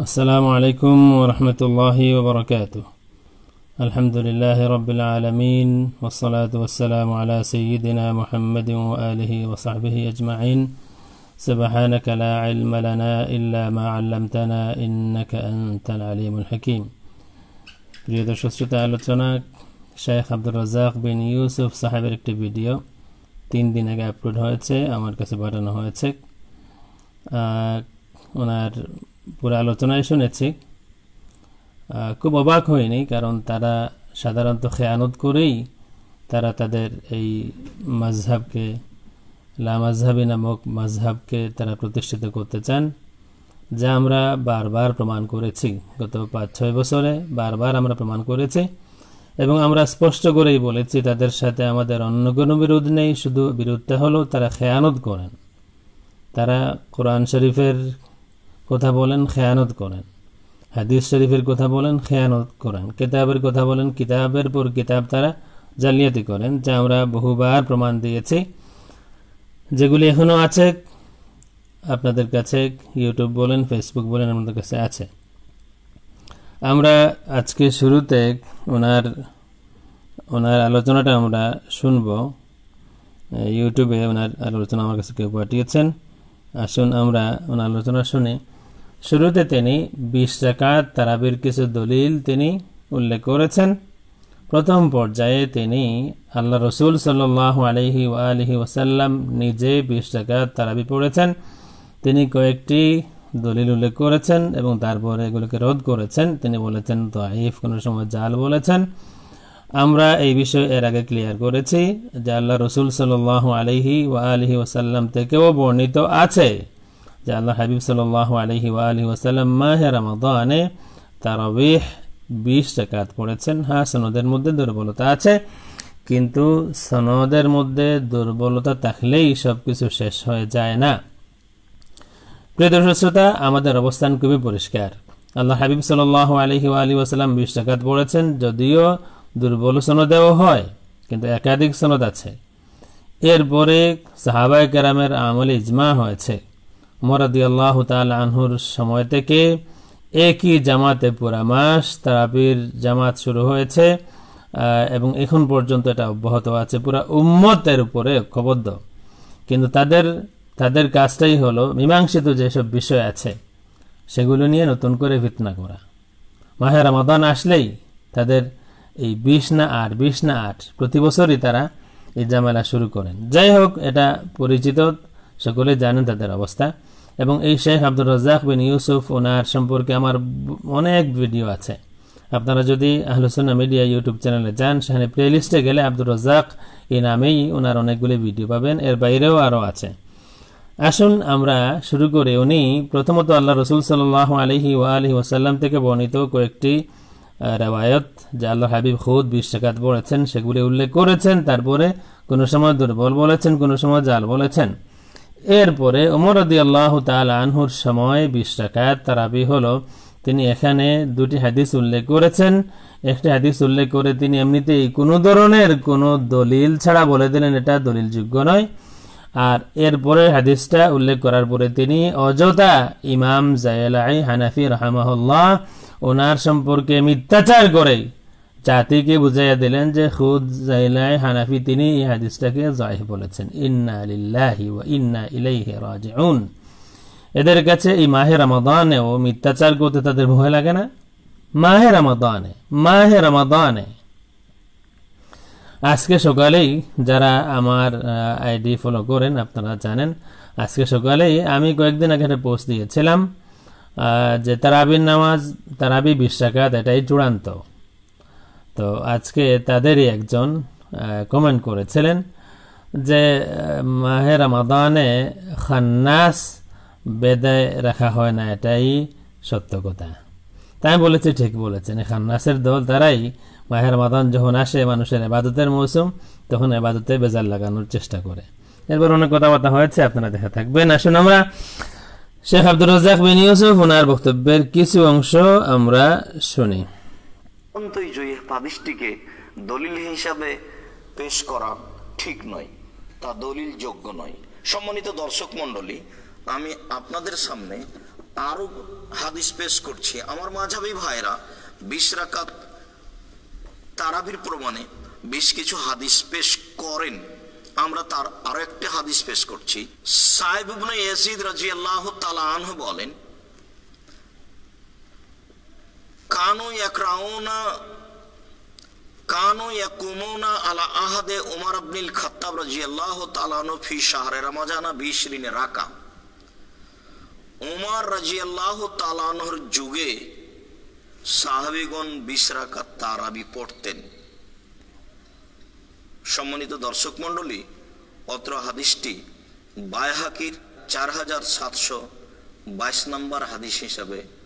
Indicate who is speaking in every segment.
Speaker 1: السلام عليكم ورحمة الله وبركاته الحمد لله رب العالمين والصلاة والسلام على سيدنا محمد وآله وصحبه أجمعين سبحانك لا علم لنا إلا ما علمتنا إنك أنت العليم الحكيم প্রিয় দর্শক শ্রোতা আলোচনা শেখ আব্দুর রাজাক বিন ইউসুফ সাহেবের একটি ভিডিও তিন দিন আগে আপলোড হয়েছে আমার কাছে পাঠানো হয়েছে ওনার পুরো আলোচনায় শুনেছি খুব অবাক হয়নি কারণ তারা সাধারণত খেয়ানত করেই তারা তাদের এই মাঝহাবকে লামাজহাবি নামক মাঝহাবকে তারা প্রতিষ্ঠিত করতে চান যা আমরা বারবার প্রমাণ করেছি গত পাঁচ ছয় বছরে বারবার আমরা প্রমাণ করেছি এবং আমরা স্পষ্ট করেই বলেছি তাদের সাথে আমাদের অন্য কোনো বিরোধ নেই শুধু বিরোধটা হলো তারা খেয়ানত করেন তারা কোরআন শরীফের কথা বলেন খেয়ানত করেন হাদিস শরীফের কথা বলেন খেয়ানত করেন কিতাবের কথা বলেন কিতাবের পর কিতাব তারা জালিয়াতি করেন যা আমরা বহুবার প্রমাণ দিয়েছি যেগুলি এখনও আছে আপনাদের কাছে ইউটিউব বলেন ফেসবুক বলেন আমাদের কাছে আছে আমরা আজকে শুরুতে ওনার ওনার আলোচনাটা আমরা শুনব ইউটিউবে ওনার আলোচনা আমার কাছে কেউ পাঠিয়েছেন আসুন আমরা ওনার আলোচনা শুনি শুরুতে তিনি বিশ জাকাত তারাবির কিছু দলিল তিনি উল্লেখ করেছেন প্রথম পর্যায়ে তিনি আল্লাহ রসুল সাল্লাহ আলহি আলহি ওসাল্লাম নিজে বিশ জাকাত তারাবি পড়েছেন তিনি কয়েকটি দলিল উল্লেখ করেছেন এবং তারপরে এগুলোকে রোধ করেছেন তিনি বলেছেন তো আইফ কোনো সময় জাল বলেছেন আমরা এই বিষয়ে এর আগে ক্লিয়ার করেছি যে আল্লাহ রসুল সাল আলহি ওয়া আলহি ওসাল্লাম থেকেও বর্ণিত আছে যে আল্লাহ হাবিব সাল আলহি আলহি ওসাল্লাম মাহে রমাদানে তারাবিহ বিশ টাকাত পড়েছেন হ্যাঁ সনদের মধ্যে দুর্বলতা আছে কিন্তু সনদের মধ্যে দুর্বলতা থাকলেই সব কিছু শেষ হয়ে যায় না প্রিয় শ্রোতা আমাদের অবস্থান খুবই পরিষ্কার আল্লাহ হাবিব সাল আলহি আলী ওসালাম বিশ টাকাত পড়েছেন যদিও দুর্বল সনদেও হয় কিন্তু একাধিক সনদ আছে এরপরে সাহাবায় কেরামের আমল ইজমা হয়েছে মরাদি আল্লাহ আনহুর সময় থেকে একই জামাতে পুরা মাস তারাবির জামাত শুরু হয়েছে এবং এখন পর্যন্ত এটা অব্যাহত আছে পুরা উম্মতের উপরে ঐক্যবদ্ধ কিন্তু তাদের তাদের কাজটাই হলো মীমাংসিত যেসব বিষয় আছে সেগুলো নিয়ে নতুন করে ভিতনা করা মাহের রমাদান আসলেই তাদের এই বিশ না আট বিশ না আট প্রতি বছরই তারা এই জামেলা শুরু করেন যাই হোক এটা পরিচিত সকলে জানেন তাদের অবস্থা এবং এই শেখ আব্দুর রাজাক বিন ইউসুফ ওনার সম্পর্কে আমার অনেক ভিডিও আছে আপনারা যদি আহলুসুন্না মিডিয়া ইউটিউব চ্যানেলে যান সেখানে প্লেলিস্টে গেলে আব্দুর রাজাক এই নামেই ওনার অনেকগুলি ভিডিও পাবেন এর বাইরেও আরও আছে আসুন আমরা শুরু করে উনি প্রথমত আল্লাহ রসুল সাল্লাহ আলহি আলহি ওসাল্লাম থেকে বর্ণিত কয়েকটি রেওয়ায়ত যা আল্লাহ হাবিব খুদ বিশ বলেছেন সেগুলি উল্লেখ করেছেন তারপরে কোনো সময় দুর্বল বলেছেন কোনো সময় জাল বলেছেন এরপরে ওমর আদি আল্লাহ তাল আনহুর সময় বিশ টাকাত তারাবি হলো তিনি এখানে দুটি হাদিস উল্লেখ করেছেন একটি হাদিস উল্লেখ করে তিনি এমনিতেই কোনো ধরনের কোনো দলিল ছাড়া বলে দিলেন এটা দলিলযোগ্য নয় আর এরপরে হাদিসটা উল্লেখ করার পরে তিনি অযথা ইমাম আই হানাফি রহমাহুল্লাহ ওনার সম্পর্কে মিথ্যাচার করে জাতিকে বুঝাইয়া দিলেন যে খুদ জাইলাই হানাফি তিনি এই হাদিসটাকে জয় বলেছেন ইন্না আলিল্লাহি ও ইন্না ইলাইহি রাজিউন এদের কাছে এই মাহে রমাদানে ও মিথ্যাচার করতে তাদের ভয় লাগে না মাহে রমাদানে মাহে রমাদানে আজকে সকালেই যারা আমার আইডি ফলো করেন আপনারা জানেন আজকে সকালেই আমি কয়েকদিন আগে একটা পোস্ট দিয়েছিলাম যে তারাবির নামাজ তারাবি বিশ্বাকাত এটাই চূড়ান্ত তো আজকে তাদেরই একজন কমেন্ট করেছিলেন যে মাহের মাদানে খান্নাস বেদে রাখা হয় না এটাই সত্য কথা তাই বলেছি ঠিক বলেছেন খান্নাসের দল তারাই মাহের মাদান যখন আসে মানুষের এবাদতের মৌসুম তখন এবাদতে বেজার লাগানোর চেষ্টা করে এরপর অনেক কথাবার্তা হয়েছে আপনারা দেখা থাকবেন আসুন আমরা শেখ আব্দুল রাজাক বিন ইউসুফ ওনার বক্তব্যের কিছু অংশ আমরা শুনি
Speaker 2: অন্তই জয়ী হাদিসটিকে দলিল হিসাবে পেশ করা ঠিক নয় তা দলিল যোগ্য নয় সম্মানিত দর্শক মন্ডলী আমি আপনাদের সামনে আরো হাদিস পেশ করছি আমার মাঝাবি ভাইরা বিশ্রাকাত তারাবির প্রমাণে বেশ কিছু হাদিস পেশ করেন আমরা তার আরো একটি হাদিস পেশ করছি সাহেব ইয়াসিদ রাজি আল্লাহ তালা আনহ বলেন কানু একরাউনা কানু ইয়াকুমুনা আলা আহাদে উমর আব্দুল খাত্তাব রাদিয়াল্লাহু তাআলা আনহু ফি শাহরে রামাজানা 20 দিনে রাকা উমর রাদিয়াল্লাহু তাআলা আনহুর যুগে সাহাবীগণ 20 রাকাত তারাবি পড়তেন সম্মানিত দর্শক মণ্ডলী অত্র হাদিসটি বায়হাকির চার হাজার সাতশো বাইশ নম্বর হাদিস হিসাবে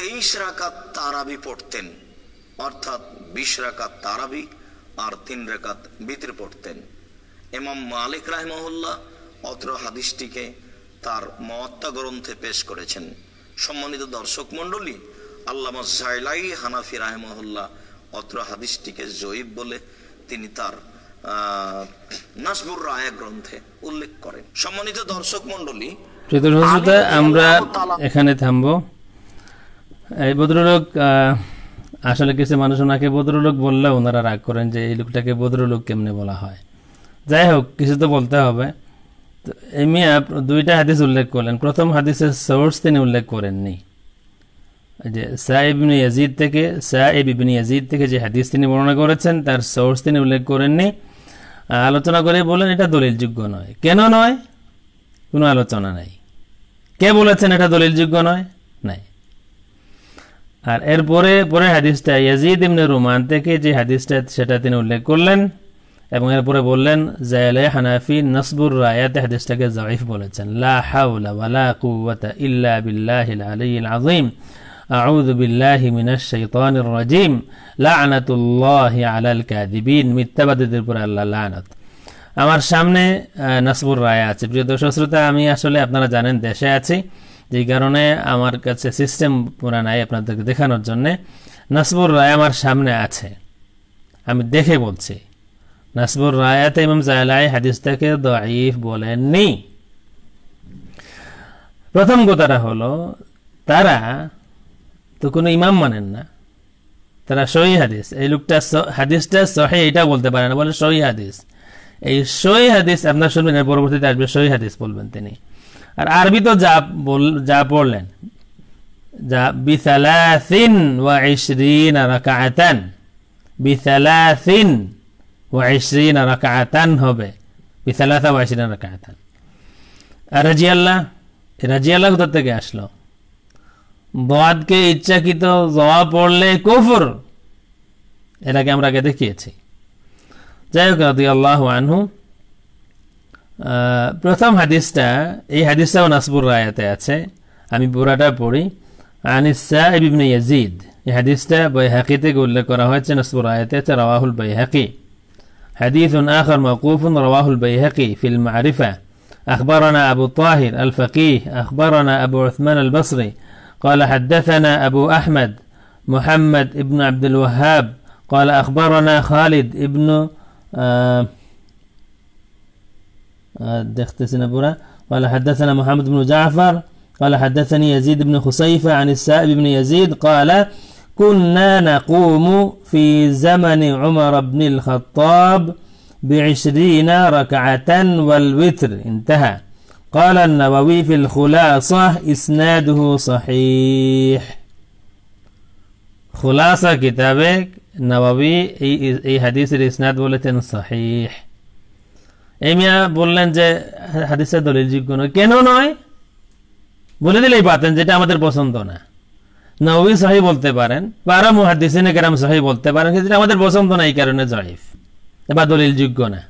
Speaker 2: তেইশ রাকাত তারাবি পড়তেন অর্থাৎ বিশ রাকাত তারাবি আর তিন রেকাত বিতরে পড়তেন এমাম মালিক রাহমহল্লা অত্র হাদিসটিকে তার মহাত্মা গ্রন্থে পেশ করেছেন সম্মানিত দর্শক মণ্ডলী আল্লামা জাইলাই হানাফি রাহমহল্লা অত্র হাদিসটিকে জয়ীব বলে তিনি তার নাসবুর রায় গ্রন্থে উল্লেখ করেন সম্মানিত দর্শক মণ্ডলী
Speaker 1: আমরা এখানে থামবো এই ভদ্রলোক আসলে কিছু মানুষ ওনাকে ভদ্রলোক বললে ওনারা রাগ করেন যে এই লোকটাকে ভদ্রলোক কেমনে বলা হয় যাই হোক কিছু তো বলতে হবে তো মিয়া দুইটা হাদিস উল্লেখ করলেন প্রথম হাদিসের সোর্স তিনি উল্লেখ করেননি যে সাহেবনি ইয়াজিদ থেকে সাহেব ইবনি ইয়াজিদ থেকে যে হাদিস তিনি বর্ণনা করেছেন তার সোর্স তিনি উল্লেখ করেননি আলোচনা করে বলেন এটা দলিলযোগ্য নয় কেন নয় কোনো আলোচনা নাই কে বলেছেন এটা দলিলযোগ্য নয় আর এরপরে পরে হাদিসটা ইয়াজিদ ইবনে রুমান থেকে যে হাদিসটা সেটা তিনি উল্লেখ করলেন এবং এরপরে বললেন জায়ালে হানাফি নসবুর রায়াতে হাদিসটাকে জাইফ বলেছেন লা হাওলা ইল্লা বিল্লাহিল আলিয়িল আযীম أعوذ بالله من الشيطان الرجيم لعنة الله على الكاذبين মিথ্যাবাদীদের উপর আল্লাহ লানত আমার সামনে নাসবুর রায়া আছে প্রিয় দর্শক শ্রোতা আমি আসলে আপনারা জানেন দেশে আছি যেই কারণে আমার কাছে সিস্টেম পুরা নাই আপনাদেরকে দেখানোর জন্যে নাসবুর রায় আমার সামনে আছে আমি দেখে বলছি নাসবুর রায়াতে ইমাম জায়লাই হাদিসটাকে দাইফ বলেননি প্রথম কথাটা হলো তারা তো কোনো ইমাম মানেন না তারা সহি হাদিস এই লোকটা হাদিসটা সহে এটা বলতে পারে না বলে সহি হাদিস এই সহি হাদিস আপনার শুনবেন পরবর্তীতে আসবে সহি হাদিস বলবেন তিনি আর আরবি তো যা বল যা পড়লেন যা বিসালাসিন ওয়া ইশরিন রাকাতান বিসালাসিন ওয়া ইশরিন রাকাআতান হবে বিসালাসা ওয়া ইশরিন রাকাআতান আর রাজিয়াল্লাহ রাজিয়াল্লাহ কোথা থেকে আসলো বদকে ইচ্ছাকৃত জবা পড়লে কুফর এটাকে আমরা আগে দেখিয়েছি যাই হোক রাজি আল্লাহ আনহু প্রথম হাদিসটা এই হাদিসটাও নাসবুর রায়াতে আছে আমি বুড়াটা পড়ি আনিসা ইবনে ইয়াজিদ এই হাদিসটা বৈহাকিতে উল্লেখ করা হয়েছে নাসবুর রায়াতে আছে রাওয়াহুল বৈহাকি حديث آخر موقوف رواه البيهقي في المعرفة أخبرنا أبو طاهر الفقيه أخبرنا أبو عثمان البصري قال حدثنا أبو أحمد محمد ابن عبد الوهاب قال أخبرنا خالد ابن آه دختسنا برا قال حدثنا محمد بن جعفر قال حدثني يزيد بن خصيفة عن السائب بن يزيد قال كنا نقوم في زمن عمر بن الخطاب بعشرين ركعة والوتر انتهى قال النووي في الخلاصة إسناده صحيح خلاصة كتابك نووي أي حديث الإسناد بولتن صحيح এমিয়া বললেন যে হাদিসের যোগ্য নয় কেন নয় বলে দিলেই পাতেন যেটা আমাদের পছন্দ না নবী সাহি বলতে পারেন বা বারা মুহাদ্দিসিন কেরাম সাহি বলতে পারেন যেটা আমাদের পছন্দ না এই কারণে জয়ীফ বা দলিল যোগ্য না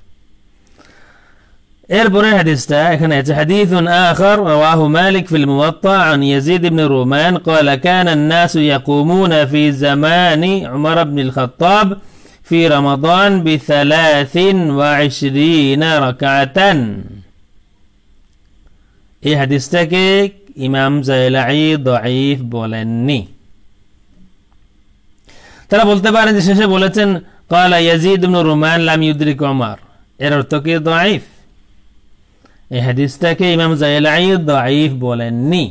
Speaker 1: এরপরে হাদিসটা এখানে আছে হাদিস آخر رواه مالك في الموطأ عن يزيد بن رومان قال كان الناس يقومون في زمان عمر بن الخطاب في رمضان بثلاث وعشرين ركعة এই হাদিসটাকে ইমাম জয়লাই দঈফ বলেননি তারা বলতে পারেন যে শেষে বলেছেন কলা ইয়াজিদ রুমান লাম ইউদ্রিক কমার এর অর্থ কি দঈফ এই হাদিসটাকে ইমাম জয়লাই দঈফ বলেননি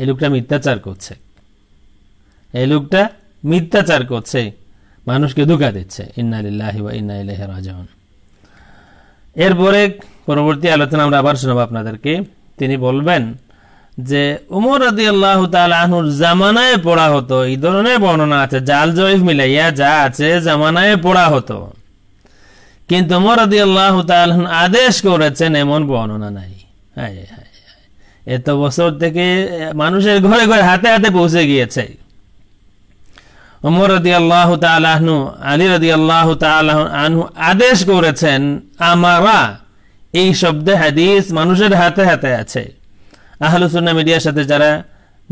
Speaker 1: এই লোকটা মিথ্যাচার করছে এই লোকটা মিথ্যাচার করছে মানুষকে ধোকা দিচ্ছে ইন্না লিল্লাহি ইন্না এরপরে পরবর্তী আলোচনা আমরা আবার শোনাব আপনাদেরকে তিনি বলবেন যে উমর আদি আল্লাহ তালুর জামানায় পড়া হতো এই ধরনের বর্ণনা আছে জাল জয়ফ মিলাইয়া যা আছে জামানায় পড়া হতো কিন্তু উমর আদি আল্লাহ আদেশ করেছেন এমন বর্ণনা নাই হায় হায় এত বছর থেকে মানুষের ঘরে ঘরে হাতে হাতে পৌঁছে গিয়েছে ওমর রদি আল্লাহ তালাহনু আলী রদি আল্লাহ আনহু আদেশ করেছেন আমারা এই শব্দে হাদিস মানুষের হাতে হাতে আছে আহলুসুন্না মিডিয়ার সাথে যারা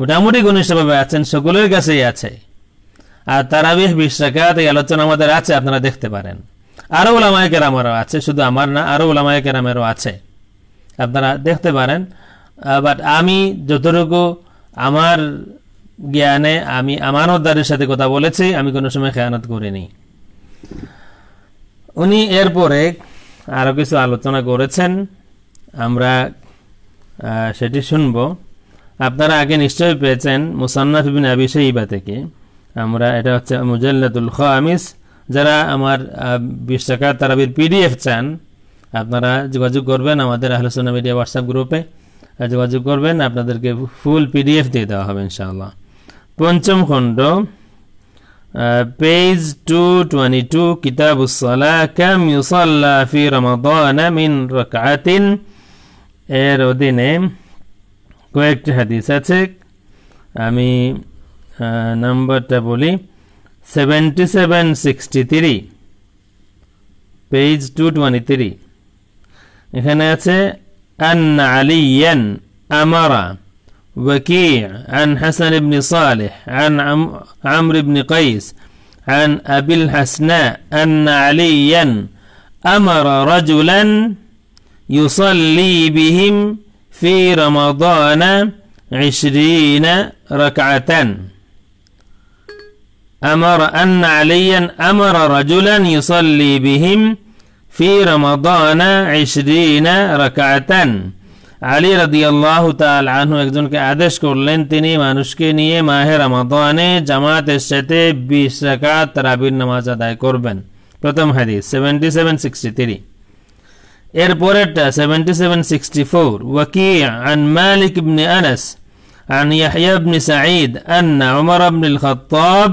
Speaker 1: মোটামুটি ঘনিষ্ঠভাবে আছেন সকলের কাছেই আছে আর তারা বিশ রাকাত এই আলোচনা আমাদের আছে আপনারা দেখতে পারেন আরও ওলামায় কেরামেরও আছে শুধু আমার না আরও ওলামায় কেরামেরও আছে আপনারা দেখতে পারেন বাট আমি যতটুকু আমার জ্ঞানে আমি আমানতদারের সাথে কথা বলেছি আমি কোনো সময় খেয়ানত করিনি উনি এরপরে আরও কিছু আলোচনা করেছেন আমরা সেটি শুনব আপনারা আগে নিশ্চয়ই পেয়েছেন মুসান্নাফ বিন আবি সেইবা থেকে আমরা এটা হচ্ছে মুজাল্লাদুল খামিস যারা আমার বিশ টাকা তারাবির পিডিএফ চান আপনারা যোগাযোগ করবেন আমাদের আহলসোনা মিডিয়া হোয়াটসঅ্যাপ গ্রুপে যোগাযোগ করবেন আপনাদেরকে ফুল পিডিএফ দিয়ে দেওয়া হবে ইনশাআল্লাহ পঞ্চম খণ্ড পেজ টু টোয়েন্টি টু কিতাবুসলা কাম ইউসাল্লা ফি রমাদান মিন রাকাতিন এর অধীনে কয়েকটি হাদিস আছে আমি নাম্বারটা বলি seventy seven sixty three page two twenty three এখানে আছে আন্না আলিয়ান আমারা وكيع عن حسن بن صالح عن عم عمرو بن قيس عن أبي الحسناء أن عليا أمر رجلا يصلي بهم في رمضان عشرين ركعة أمر أن عليا أمر رجلا يصلي بهم في رمضان عشرين ركعة আলী রাদিয়াল্লাহ তাল আনহু একজনকে আদেশ করলেন তিনি মানুষকে নিয়ে মাহে রমাদানে জামাতের সাথে বিশ রাকাত তারাবির নামাজ আদায় করবেন প্রথম হাদিস সেভেন্টি সেভেন সিক্সটি থ্রি এরপরেরটা সেভেন্টি সেভেন সিক্সটি ফোর ওয়াকি আন মালিক ইবনে আনাস عن يحيى بن سعيد أن عمر بن الخطاب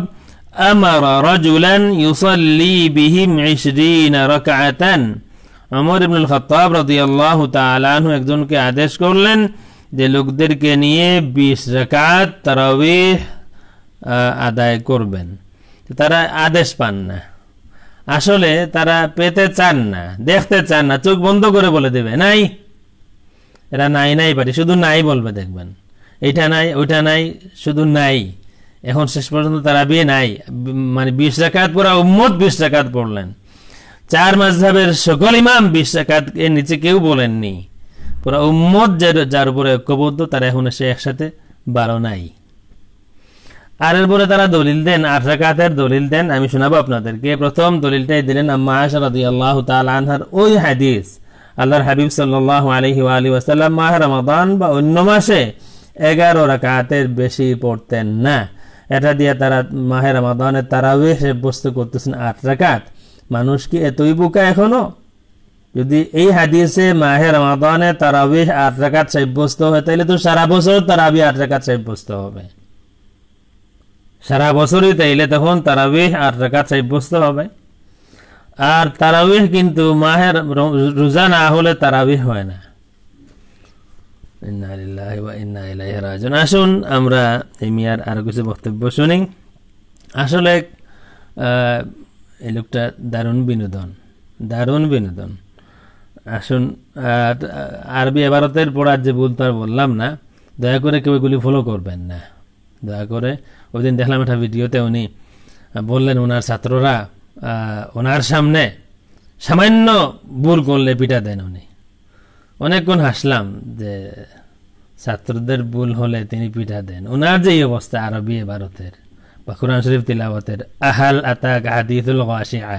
Speaker 1: أمر رجلا يصلي بهم عشرين ركعةً অমর ইবনুল খতাব রদিয়াল্লাহ তালাহু একজনকে আদেশ করলেন যে লোকদেরকে নিয়ে বিশ রেখাত তারাবি আদায় করবেন তারা আদেশ পান না আসলে তারা পেতে চান না দেখতে চান না চোখ বন্ধ করে বলে দেবে নাই এরা নাই নাই পারি শুধু নাই বলবে দেখবেন এটা নাই ওইটা নাই শুধু নাই এখন শেষ পর্যন্ত তারা বিয়ে নাই মানে বিশ রাকাত পড়া উম্মত বিশ জাকাত পড়লেন চার মাঝহের সকল ইমাম বিশ্বাকাত নিচে কেউ বলেননি পুরা উম্মত যার উপরে ঐক্যবদ্ধ তারা এখন সে একসাথে বারো নাই আর এরপরে তারা দলিল দেন আট দলিল দেন আমি শোনাবো আপনাদেরকে প্রথম দলিলটাই দিলেন আম্মা আল্লাহ আনহার ওই হাদিস আল্লাহর হাবিব সাল্লাহ আলহি আলী মাহ রমাদান বা অন্য মাসে এগারো রাকাতের বেশি পড়তেন না এটা দিয়ে তারা মাহের রমাদানের তারাও সে বস্তু করতেছেন আট রাকাত মানুষ কি এতই বোকা এখনো যদি এই হাদিসে মাহের মাদনে তারাবি আট রাকাত সাব্যস্ত হয় তাহলে তো সারা বছর তারাবি আট রাকাত সাব্যস্ত হবে সারা বছরই তাইলে তখন তারাবিহ আট রাকাত সাব্যস্ত হবে আর তারাবিহ কিন্তু মাহের রোজা না হলে তারাবিহ হয় না আসুন আমরা এই মিয়ার আরো কিছু বক্তব্য শুনি আসলে এই লোকটা দারুণ বিনোদন দারুণ বিনোদন আসুন আরবি এবারতের পড়ার যে ভুল তার বললাম না দয়া করে কেউ এগুলি ফলো করবেন না দয়া করে ওই দিন দেখলাম একটা ভিডিওতে উনি বললেন ওনার ছাত্ররা ওনার সামনে সামান্য ভুল করলে পিটা দেন উনি অনেকক্ষণ হাসলাম যে ছাত্রদের ভুল হলে তিনি পিঠা দেন ওনার যে অবস্থা আরবি ভারতের বা কোরআন শরীফ তিলাওয়াতের আহাল আতাক হাদিসুল গাশিআহ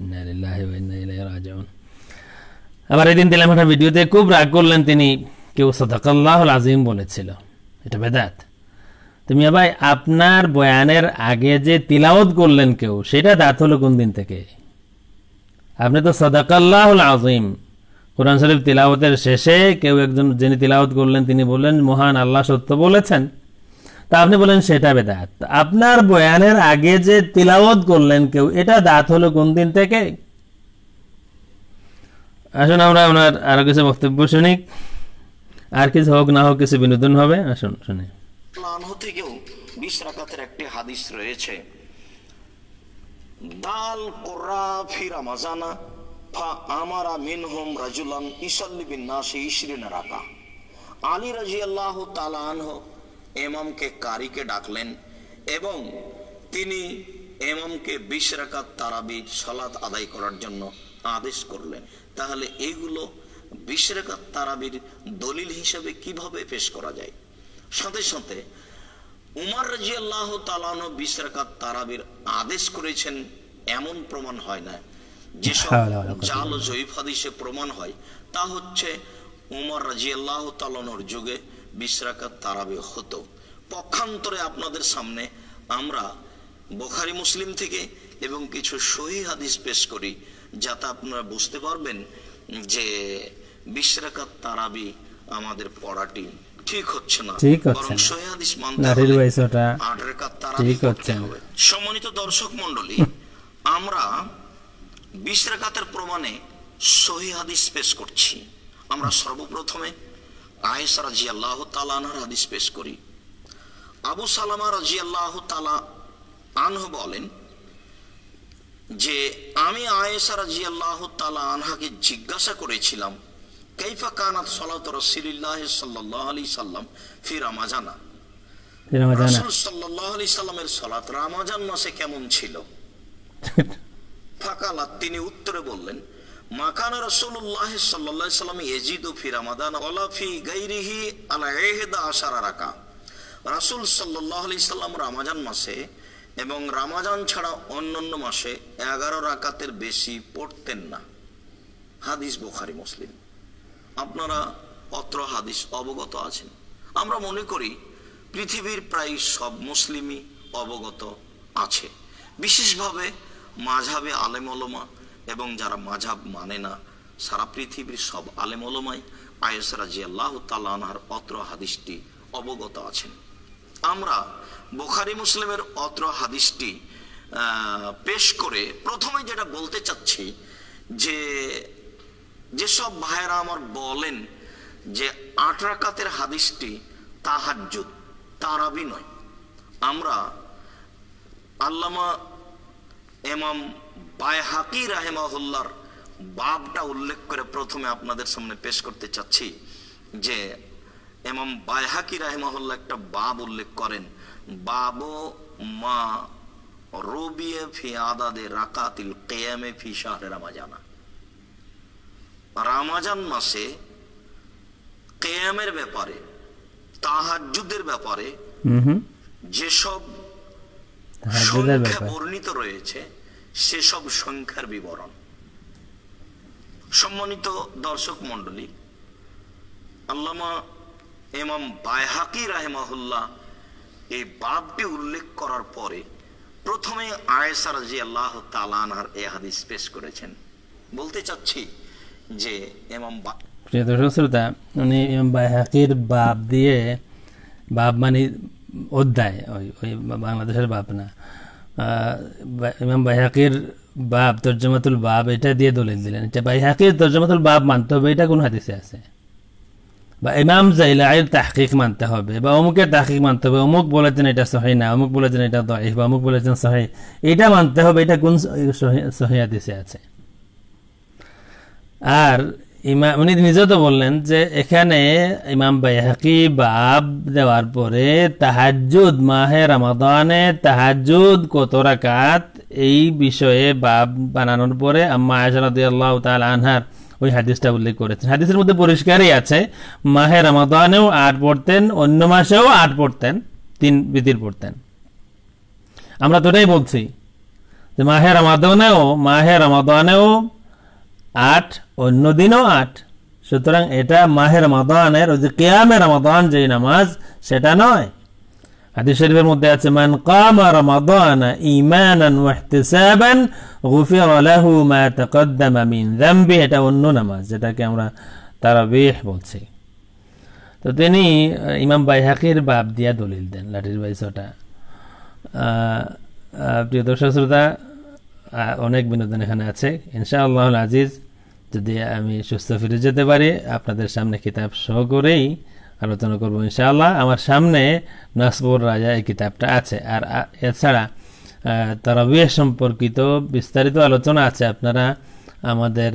Speaker 1: ইন্না লিল্লাহি ওয়া ইন্না ইলাইহি রাজিউন আবার এদিন দিলাম একটা ভিডিওতে খুব রাগ করলেন তিনি কেউ সদাকাল্লাহুল আজিম বলেছিল এটা বেদাত তুমি ভাই আপনার বয়ানের আগে যে তিলাওয়াত করলেন কেউ সেটা দাঁত হলো কোন দিন থেকে আপনি তো সদাকাল্লাহুল আজিম কোরআন শরীফ তিলাওয়াতের শেষে কেউ একজন যিনি তিলাওয়াত করলেন তিনি বললেন মহান আল্লাহ সত্য বলেছেন তা আপনি বলেন সেটা বেদাত আপনার বয়ানের আগে যে তিলাওয়াত করলেন কেউ এটা দাঁত হলো কোন দিন থেকে আসুন আমরা ওনার আরো কিছু বক্তব্য শুনি আর কিছু হোক না হোক কিছু বিনোদন হবে আসুন শুনি
Speaker 2: থেকেও বিশ রাকাতের একটি হাদিস রয়েছে দাল কোরা ফিরা মাজানা ফা আমারা রাজুলান ইসাল্লি রাকা আলী রাজিয়াল্লাহু তাআলা এমামকে কারিকে ডাকলেন এবং তিনি এমামকে বিশ রাকাত তারাবি সলাৎ আদায় করার জন্য আদেশ করলেন তাহলে এইগুলো বিশ রাকাত তারাবির দলিল হিসেবে কিভাবে পেশ করা যায় সাথে সাথে উমার রাজিয়াল্লাহ তালানো বিশ রেখা তারাবির আদেশ করেছেন এমন প্রমাণ হয় না যেসব হ্যাঁ, হ্যাঁ, হ্যাঁ, জাল ও হাদিসে প্রমাণ হয় তা হচ্ছে উমর রাজিয়াল্লাহ তালানোর যুগে বিশ্রাকাত তারাবি হতো পক্ষান্তরে আপনাদের সামনে আমরা বোখারি মুসলিম থেকে এবং কিছু সহি হাদিস পেশ করি যাতে আপনারা বুঝতে পারবেন যে বিশ্রাকাত তারাবি আমাদের পড়াটি ঠিক হচ্ছে না আট হবে সম্মানিত দর্শক আমরা বিশ প্রমাণে সহি হাদিস পেশ করছি আমরা সর্বপ্রথমে আয়েসা রাজি আল্লাহ হাদিস পেশ করি আবু সালামা রাজি আল্লাহ তালা আনহ বলেন যে আমি আয়েসা রাজি আল্লাহ তালা আনহাকে জিজ্ঞাসা করেছিলাম কানাত রসিল্লাহ সাল্লাহ আলি সাল্লাম সাল্লাহ আলি সাল্লামের সলাত রামাজান মাসে কেমন ছিল ফাকালাত তিনি উত্তরে বললেন মাকান রসুল্লাহ সাল্লা সাল্লাম এজিদ ও ফিরামাদান ওলাফি গাইরিহি আলাহেদা আশারা রাকা রাসুল সাল্লাহ আলি সাল্লাম রামাজান মাসে এবং রামাজান ছাড়া অন্যান্য মাসে এগারো রাকাতের বেশি পড়তেন না হাদিস বোখারি মুসলিম আপনারা অত্র হাদিস অবগত আছেন আমরা মনে করি পৃথিবীর প্রায় সব মুসলিমই অবগত আছে বিশেষভাবে মাঝাবে আলেম আলেমলমা এবং যারা মাঝাব মানে না সারা পৃথিবীর সব আলেমলমাই আয়েসরা জি আল্লাহ তালানহার অত্র হাদিসটি অবগত আছেন আমরা বোখারি মুসলিমের অত্র হাদিসটি পেশ করে প্রথমে যেটা বলতে চাচ্ছি যে যেসব ভাইয়েরা আমার বলেন যে আট রাকাতের হাদিসটি তাহাজ্জুদ তারাবি নয় আমরা আল্লামা এমাম বায়হাকি রাহেমাহুল্লার বাপটা উল্লেখ করে প্রথমে আপনাদের সামনে পেশ করতে চাচ্ছি যে বায়হাকি একটা বাব উল্লেখ করেন বাবো মা রবিয়ে ফি আদাদে রাকাতিল কেয়ামে ফি শাহরে রামাজানা রামাজান মাসে কেয়ামের ব্যাপারে তাহাজুদের ব্যাপারে যেসব সংখ্যা বর্ণিত রয়েছে সেসব সংখ্যার বিবরণ সম্মানিত দর্শক মন্ডলী আল্লামা এমাম বায়হাকি রাহেমাহুল্লাহ এই বাপটি উল্লেখ করার পরে প্রথমে আয়েসার জি আল্লাহ তালানার এ হাদিস পেশ করেছেন বলতে চাচ্ছি যে এমাম
Speaker 1: প্রিয় দর্শক শ্রোতা উনি এমাম বায়হাকির বাপ দিয়ে বাপ মানে অধ্যায় ওই ওই বাংলাদেশের বাপ না ইমাম বাইহাকির বাপ তর্জমাতুল বাপ এটা দিয়ে দলিল দিলেন এটা বাইহাকির তর্জমাতুল বাপ মানতে হবে এটা কোন হাদিসে আছে বা ইমাম জাইলাইয়ের তাহকিক মানতে হবে বা অমুকের তাহকিক মানতে হবে অমুক বলেছেন এটা সহি না অমুক বলেছেন এটা দহ বা অমুক বলেছেন সহি এটা মানতে হবে এটা কোন সহি হাদিসে আছে আর ইমাম উনি নিজে তো বললেন যে এখানে ইমাম বাইহাকি বাব দেওয়ার পরে তাহাজুদ মাহে রামাদানে তাহাজুদ কত রাকাত এই বিষয়ে বাব বানানোর পরে আম্মা আশরাদিয়াল্লাহ তাল আনহার ওই হাদিসটা উল্লেখ করেছেন হাদিসের মধ্যে পরিষ্কারই আছে মাহে রামাদানেও আট পড়তেন অন্য মাসেও আট পড়তেন তিন বিতির পড়তেন আমরা তোটাই বলছি যে মাহে রামাদানেও মাহে রামাদানেও আট অন্য দিনও আট সুতরাং এটা মাহের মাদানের ওই যে কেয়ামের মাদান যে নামাজ সেটা নয় হাদিস শরীফের মধ্যে আছে মান কামা রমাদান ইমানান ওয়াহতিসাবান গুফির লাহু মা তাকাদ্দাম মিন যামবি এটা অন্য নামাজ যেটাকে আমরা তারাবিহ বলছি তো তিনি ইমাম বাইহাকির বাপ দিয়া দলিল দেন লাঠির বাইশটা প্রিয় দর্শক শ্রোতা অনেক বিনোদন এখানে আছে ইনশাআল্লাহ আজিজ যদি আমি সুস্থ ফিরে যেতে পারি আপনাদের সামনে কিতাব শো করেই আলোচনা করবো ইনশাআল্লাহ আমার সামনে নাসবুর রাজা এই কিতাবটা আছে আর এছাড়া তারাবিয়ে সম্পর্কিত বিস্তারিত আলোচনা আছে আপনারা আমাদের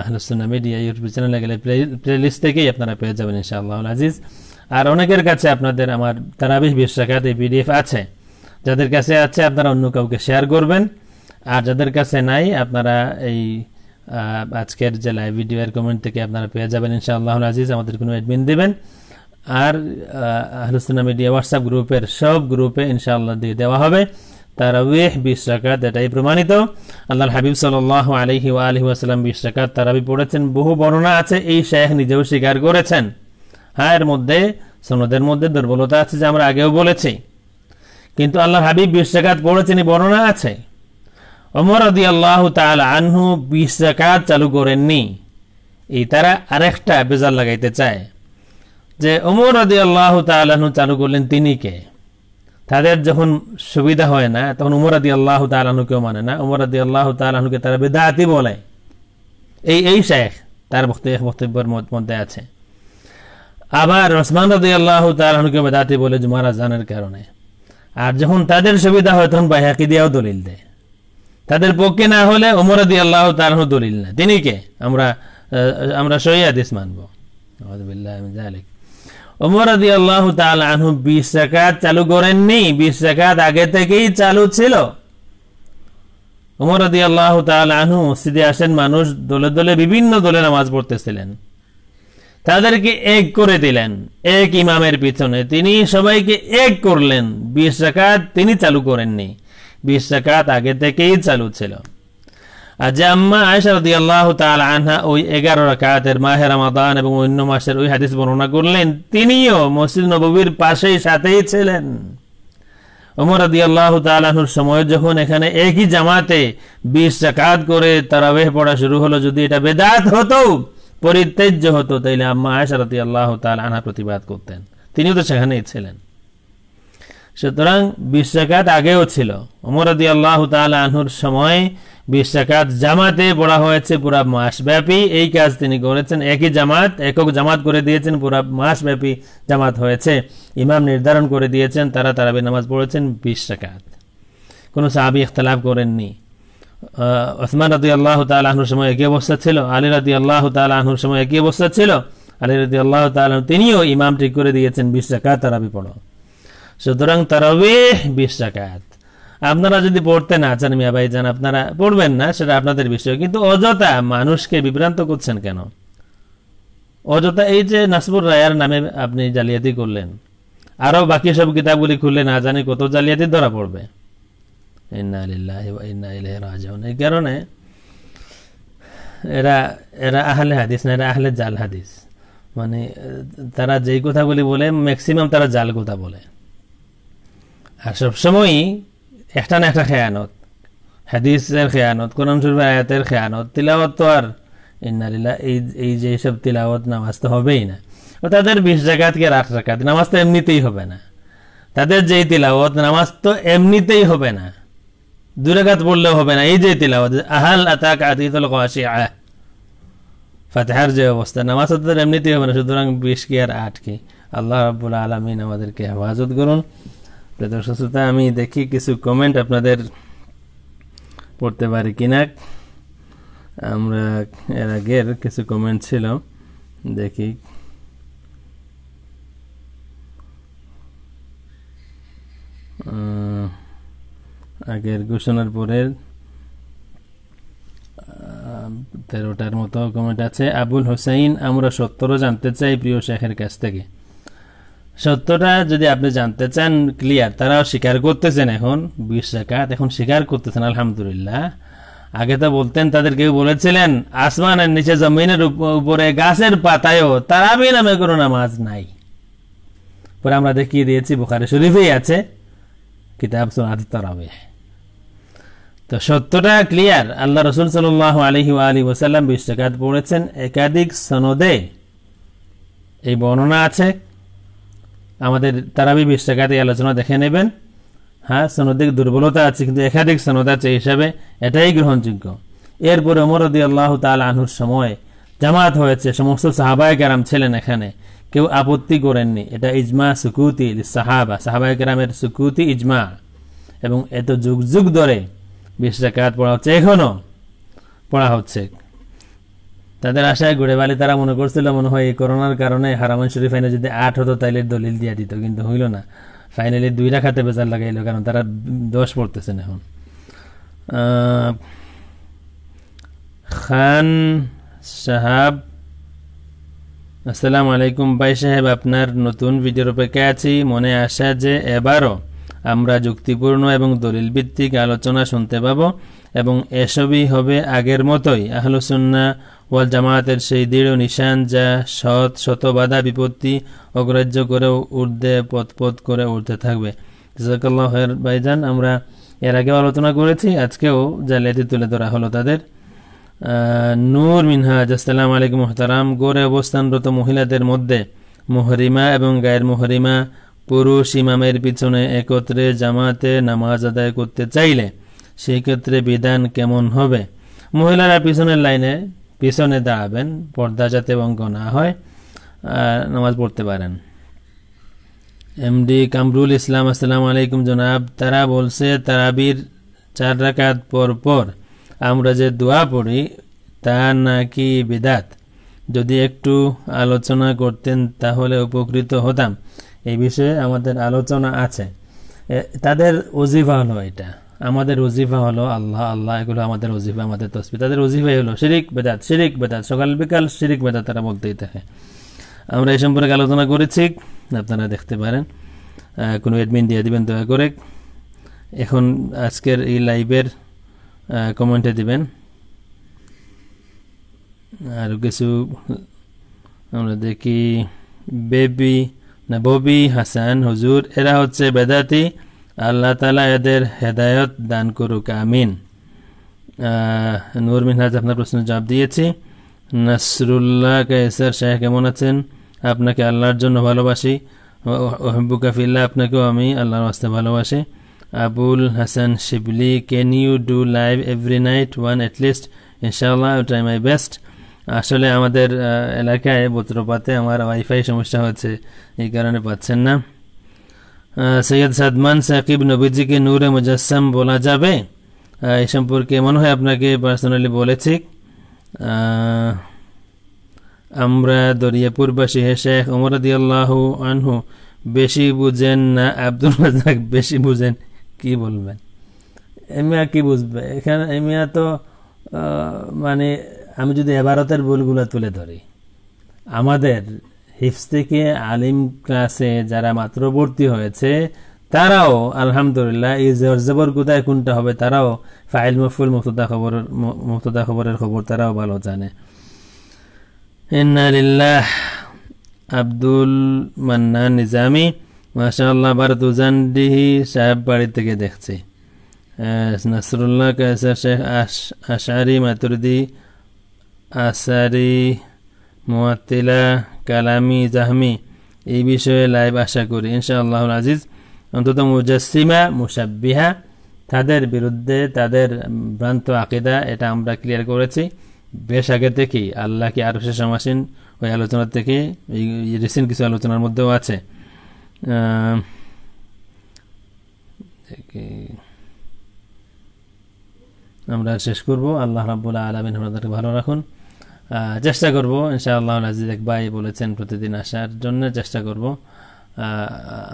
Speaker 1: আহলুসুন্না মিডিয়া ইউটিউব চ্যানেলে গেলে প্লে লিস্ট থেকেই আপনারা পেয়ে যাবেন ইনশাআল্লাহ আজিজ আর অনেকের কাছে আপনাদের আমার তারাবিহ বিশ্বাখ্যাত এই পিডিএফ আছে যাদের কাছে আছে আপনারা অন্য কাউকে শেয়ার করবেন আর যাদের কাছে নাই আপনারা এই আজকের যে লাইভ এর কমেন্ট থেকে আপনারা পেয়ে যাবেন ইনশাআল্লাহ আজিজ আমাদের কোনো অ্যাডমিন দেবেন আর আহলুসিনা মিডিয়া হোয়াটসঅ্যাপ গ্রুপের সব গ্রুপে ইনশাআল্লাহ দিয়ে দেওয়া হবে তারাবিহ বিশ রাকাত এটাই প্রমাণিত আল্লাহর হাবিব সাল্লাহ আলহি আলহি আসালাম বিশ রাকাত তারাবি পড়েছেন বহু বর্ণনা আছে এই শেখ নিজেও স্বীকার করেছেন হ্যাঁ এর মধ্যে সনদের মধ্যে দুর্বলতা আছে যে আমরা আগেও বলেছি কিন্তু আল্লাহর হাবিব বিশ রাকাত পড়েছেন এই বর্ণনা আছে অমর আদি আল্লাহ তাল আনহু বিশ জাকাত চালু করেননি এই তারা আরেকটা বেজার লাগাইতে চায় যে অমর আদি আল্লাহ আনহু চালু করলেন তিনি কে তাদের যখন সুবিধা হয় না তখন উমর আদি আল্লাহ কেউ মানে না উমর আদি আল্লাহ তালাহনুকে তারা বেদাহাতি বলে এই এই শেখ তার বক্তব্যের মধ্যে আছে আবার রসমান রদি আল্লাহ তালাহনুকে বেদাতি বলে জুমারা জানের কারণে আর যখন তাদের সুবিধা হয় তখন বাহাকি দিয়েও দলিল দেয় তাদের পক্ষে না হলে ওমর দি আল্লাহ তার দলিল না তিনি কে আমরা আমরা সহি আদেশ মানব ওমর আদি আল্লাহ আনহু বিশ জাকাত চালু করেননি বিশ জাকাত আগে থেকেই চালু ছিল ওমর আদি আল্লাহ আনহু মসজিদে আসেন মানুষ দলে দলে বিভিন্ন দলে নামাজ পড়তেছিলেন তাদেরকে এক করে দিলেন এক ইমামের পিছনে তিনি সবাইকে এক করলেন বিশ জাকাত তিনি চালু করেননি বিশ আগে থেকেই চালু ছিল আয়সা রদি আল্লাহ আনহা ওই এগারো এবং অন্য মাসের ওই হাদিস বর্ণনা করলেন তিনিও মসজিদ নবীর পাশেই সাথেই ছিলেন ওমর রদি আল্লাহ তালাহুর সময় যখন এখানে একই জামাতে বিশ জাকাত করে তারা বেহ পড়া শুরু হলো যদি এটা বেদাত হতো পরিত্যাজ্য হতো তাইলে আম্মা আয়সা রদি আল্লাহ তাল আনহা প্রতিবাদ করতেন তিনিও তো সেখানেই ছিলেন সুতরাং বিশ্বাকাত আগেও ছিল উমরদি আল্লাহ তাল আনহুর সময় বিশ জামাতে পড়া হয়েছে পুরা মাসব্যাপী এই কাজ তিনি করেছেন একই জামাত একক জামাত করে দিয়েছেন পুরা মাসব্যাপী জামাত হয়েছে ইমাম নির্ধারণ করে দিয়েছেন তারা তারাবি নামাজ পড়েছেন বিশ্বাকাত কোনো সাহাবি ইখতলাফ করেননি ওসমান রাদি আল্লাহ তাল আহনুর সময় একই অবস্থা ছিল আলী রাদি আল্লাহ তাল আহনুর সময় একই অবস্থা ছিল আলী রাদি আল্লাহ তাল তিনিও ইমাম ঠিক করে দিয়েছেন বিশ্বাকাত তারাবি পড়ো সুতরাং তারাবিহ বিশ জাকাত আপনারা যদি পড়তে না চান মিয়া ভাই যান আপনারা পড়বেন না সেটা আপনাদের বিষয় কিন্তু অযথা মানুষকে বিভ্রান্ত করছেন কেন অযথা এই যে নাসবুর রায়ার নামে আপনি জালিয়াতি করলেন আরও বাকি সব কিতাবগুলি খুললে না জানি কত জালিয়াতি ধরা পড়বে এই কারণে এরা এরা আহলে হাদিস না এরা আহলে জাল হাদিস মানে তারা যেই কথাগুলি বলে ম্যাক্সিমাম তারা জাল কথা বলে আর সবসময়ই একটা না একটা খেয়ানত হাদিসের খেয়ানত কোরআন শরীফের আয়াতের খেয়ানত তিলাওয়াত তো আর ইন্নালিল্লা এই এই যে সব তিলাওয়াত নামাজ তো হবেই না ও তাদের বিশ জাকাত কি আর আট জাকাত নামাজ তো এমনিতেই হবে না তাদের যেই তিলাওয়াত নামাজ তো এমনিতেই হবে না দুরাঘাত বললেও হবে না এই যে তিলাওয়াত আহাল আতাক আদিতুল কাশি আহ ফাতেহার যে অবস্থা নামাজ তো এমনিতেই হবে না সুতরাং বিশ কি আর আট কি আল্লাহ রাবুল আলমিন আমাদেরকে হেফাজত করুন দর্শক শ্রোতা আমি দেখি কিছু কমেন্ট আপনাদের পড়তে পারি কিনা আমরা এর আগের কিছু কমেন্ট ছিল দেখি আগের ঘোষণার পরের তেরোটার মতো কমেন্ট আছে আবুল হোসাইন আমরা সত্তরও জানতে চাই প্রিয় শেখের কাছ থেকে সত্যটা যদি আপনি জানতে চান ক্লিয়ার তারাও স্বীকার করতেছেন এখন বিশ জাকাত এখন স্বীকার করতেছেন আলহামদুলিল্লাহ আগে তো বলতেন তাদের কেউ বলেছিলেন আসমানের নিচে জমিনের উপরে গাছের পাতায়ও বি নামে কোনো নামাজ নাই পরে আমরা দেখিয়ে দিয়েছি বোখারে শরীফেই আছে কিতাব তারাবে তো সত্যটা ক্লিয়ার আল্লাহ রসুল সাল আলহি আলী ওসাল্লাম বিশ পড়েছেন একাধিক সনদে এই বর্ণনা আছে আমাদের তারাবি বিশ টাকাতে আলোচনা দেখে নেবেন হ্যাঁ সনদিক দুর্বলতা আছে কিন্তু একাধিক সনদ আছে হিসাবে এটাই গ্রহণযোগ্য এরপরে অমরদি আল্লাহ তাল আনুর সময় জামাত হয়েছে সমস্ত সাহাবায় কেরাম ছিলেন এখানে কেউ আপত্তি করেননি এটা ইজমা সুকুতি সাহাবা সাহাবায় কেরামের সুকুতি ইজমা এবং এত যুগ যুগ ধরে বিশ টাকাত পড়া হচ্ছে এখনও পড়া হচ্ছে তাদের আশায় ঘুরে বালি তারা মনে করছিল মনে হয় এই করোনার কারণে হারামান শরীফ আইনে যদি আট হতো তাইলে দলিল দিয়ে দিত কিন্তু হইল না ফাইনালি দুই রাখাতে বেজার লাগাইল কারণ তারা দশ পড়তেছেন এখন খান সাহাব আসসালামু আলাইকুম ভাই সাহেব আপনার নতুন ভিডিওর অপেক্ষায় আছি মনে আসা যে এবারও আমরা যুক্তিপূর্ণ এবং দলিল ভিত্তিক আলোচনা শুনতে পাব এবং এসবই হবে আগের মতোই আহলুসন্না ওয়াল জামায়াতের সেই দৃঢ় নিশান যা সৎ শত বাধা বিপত্তি অগ্রাহ্য করেও উর্ধে পথপথ করে উঠতে থাকবে জাকাল্লাহ ভাইজান আমরা এর আগেও আলোচনা করেছি আজকেও জালিয়াতি তুলে ধরা হলো তাদের নূর মিনহাজ আসসালাম আলাইকুম মোহতারাম গড়ে অবস্থানরত মহিলাদের মধ্যে মোহরিমা এবং গায়ের মোহরিমা পুরুষ ইমামের পিছনে একত্রে জামাতে নামাজ আদায় করতে চাইলে সেক্ষেত্রে বিধান কেমন হবে মহিলারা পিছনের লাইনে পিছনে দাঁড়াবেন পর্দা যাতে ভঙ্গ না হয় নামাজ পড়তে পারেন এমডি কামরুল ইসলাম আসসালামু আলাইকুম জনাব তারা বলছে তারাবির চার রাকাত পর পর আমরা যে দোয়া পড়ি তা নাকি বিদাত যদি একটু আলোচনা করতেন তাহলে উপকৃত হতাম এই বিষয়ে আমাদের আলোচনা আছে তাদের ওজিফা হলো এটা আমাদের অজিফা হলো আল্লাহ আল্লাহ এগুলো আমাদের ওজিফা আমাদের তসবি তাদের অজিফাই হলো শিরিক বেদাত শিরিক বেদাত সকাল বিকাল শিরিক বেদাত তারা বলতেই থাকে আমরা এই সম্পর্কে আলোচনা করেছি আপনারা দেখতে পারেন কোনো অ্যাডমিন দিয়ে দিবেন দয়া করে এখন আজকের এই লাইভের কমেন্টে দিবেন আর কিছু আমরা দেখি বেবি নবী হাসান হুজুর এরা হচ্ছে বেদাতি আল্লাহ তালা এদের হেদায়ত দান করুক আমিন নূর মিনহাজ আপনার প্রশ্নের জবাব দিয়েছি নাসরুল্লাহ কেসার শাহ কেমন আছেন আপনাকে আল্লাহর জন্য ভালোবাসি ওহেবু কাফিল্লা আপনাকেও আমি আল্লাহর আসতে ভালোবাসি Abul Hasan Shibli can you do live every night one at least ইনশাআল্লাহ ট্রাই মাই বেস্ট আসলে আমাদের এলাকায় বজ্রপাতে আমার ওয়াইফাই সমস্যা হচ্ছে এই কারণে পাচ্ছেন না সৈয়দ সাদমান সাকিব নবীজিকে নূরে মুজাসম বলা যাবে এই সম্পর্কে মনে হয় আপনাকে পার্সোনালি বলেছি আমরা দরিয়াপুরবাসী শেখ ওমর আল্লাহ আনহু বেশি বুঝেন না আব্দুল রাজাক বেশি বুঝেন কি বলবেন এমিয়া কি বুঝবে এখানে এমিয়া তো মানে আমি যদি এবারতের ভুলগুলো তুলে ধরি আমাদের হিফস থেকে আলিম ক্লাসে যারা মাত্র ভর্তি হয়েছে তারাও আলহামদুলিল্লাহ এই জবর কোথায় কোনটা হবে তারাও ফাইল মফুল মুফতদা খবর মুফতদা খবরের খবর তারাও ভালো জানে ইন্নালিল্লাহ আব্দুল মান্না নিজামি মাশাআল্লাহ ভারত উজানডিহি সাহেব বাড়ি থেকে দেখছি নাসরুল্লাহ কেসার শেখ আশ আশারি মাতুরদি আসারি মোয়াত্তিলা কালামি জাহমি এই বিষয়ে লাইভ আশা করি ইনশাআল্লাহ আজিজ অন্তত মুজাসিমা মুসাব্বিহা তাদের বিরুদ্ধে তাদের ভ্রান্ত আকিদা এটা আমরা ক্লিয়ার করেছি বেশ আগে থেকেই আল্লাহকে আরো সে সমাসীন ওই আলোচনার থেকে এই রিসেন্ট কিছু আলোচনার মধ্যেও আছে আমরা শেষ করব আল্লাহ রাবুল্লাহ আলমিন আমাদেরকে ভালো রাখুন চেষ্টা করব ইনশাআল্লাহ আজিজ দেখ ভাই বলেছেন প্রতিদিন আসার জন্য চেষ্টা করব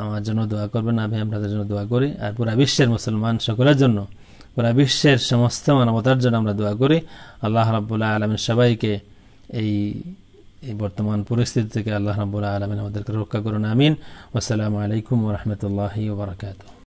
Speaker 1: আমার জন্য দোয়া করবেন আমি আপনাদের জন্য দোয়া করি আর পুরা বিশ্বের মুসলমান সকলের জন্য পুরা বিশ্বের সমস্ত মানবতার জন্য আমরা দোয়া করি আল্লাহ রাবুল্লাহ আলমের সবাইকে এই এই বর্তমান পরিস্থিতি থেকে আল্লাহ রাবুল্লাহ আলমিন আমাদেরকে রক্ষা করুন আমিন আসসালামু আলাইকুম রহমতুল্লাহি বারকাতু